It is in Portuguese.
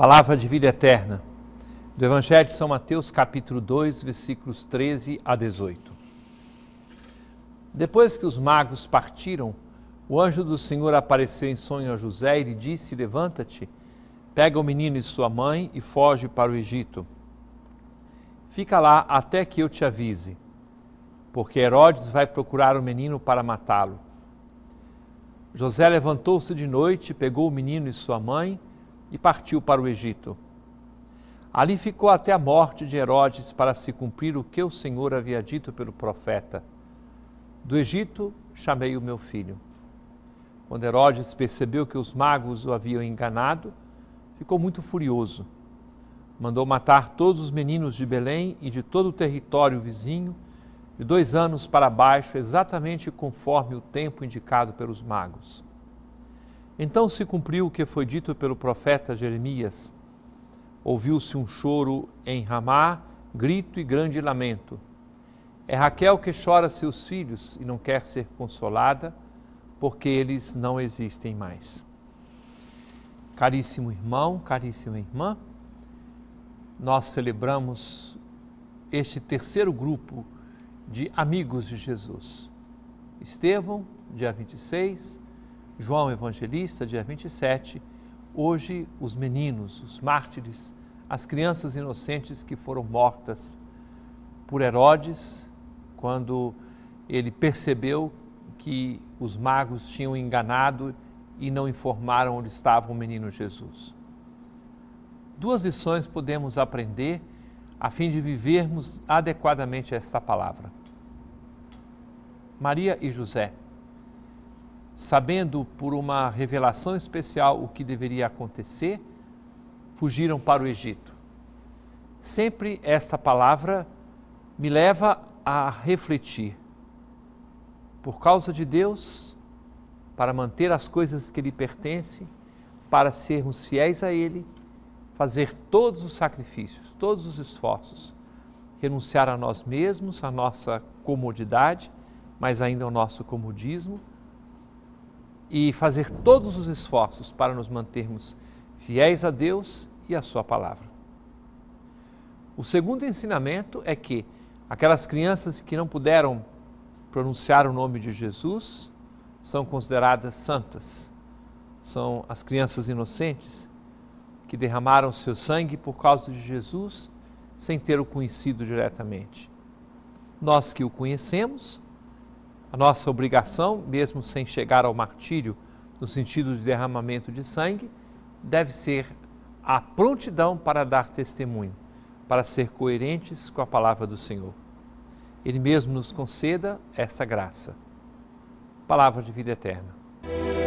Palavra de vida eterna. Do Evangelho de São Mateus, capítulo 2, versículos 13 a 18. Depois que os magos partiram, o anjo do Senhor apareceu em sonho a José e lhe disse: Levanta-te, pega o menino e sua mãe e foge para o Egito. Fica lá até que eu te avise, porque Herodes vai procurar o menino para matá-lo. José levantou-se de noite, pegou o menino e sua mãe e partiu para o Egito. Ali ficou até a morte de Herodes para se cumprir o que o Senhor havia dito pelo profeta. Do Egito chamei o meu filho. Quando Herodes percebeu que os magos o haviam enganado, ficou muito furioso. Mandou matar todos os meninos de Belém e de todo o território vizinho, de dois anos para baixo, exatamente conforme o tempo indicado pelos magos. Então se cumpriu o que foi dito pelo profeta Jeremias. Ouviu-se um choro em Ramá, grito e grande lamento. É Raquel que chora seus filhos e não quer ser consolada, porque eles não existem mais. Caríssimo irmão, caríssima irmã, nós celebramos este terceiro grupo de amigos de Jesus. Estevão, dia 26, João Evangelista, dia 27, hoje os meninos, os mártires, as crianças inocentes que foram mortas por Herodes, quando ele percebeu que os magos tinham enganado e não informaram onde estava o menino Jesus. Duas lições podemos aprender a fim de vivermos adequadamente esta palavra. Maria e José sabendo por uma revelação especial o que deveria acontecer, fugiram para o Egito. Sempre esta palavra me leva a refletir. Por causa de Deus, para manter as coisas que lhe pertencem, para sermos fiéis a Ele, fazer todos os sacrifícios, todos os esforços, renunciar a nós mesmos, a nossa comodidade, mas ainda ao nosso comodismo, e fazer todos os esforços para nos mantermos fiéis a Deus e à Sua palavra. O segundo ensinamento é que aquelas crianças que não puderam pronunciar o nome de Jesus são consideradas santas. São as crianças inocentes que derramaram seu sangue por causa de Jesus sem ter o conhecido diretamente. Nós que o conhecemos, a nossa obrigação, mesmo sem chegar ao martírio no sentido de derramamento de sangue, deve ser a prontidão para dar testemunho, para ser coerentes com a palavra do Senhor. Ele mesmo nos conceda esta graça. Palavra de vida eterna.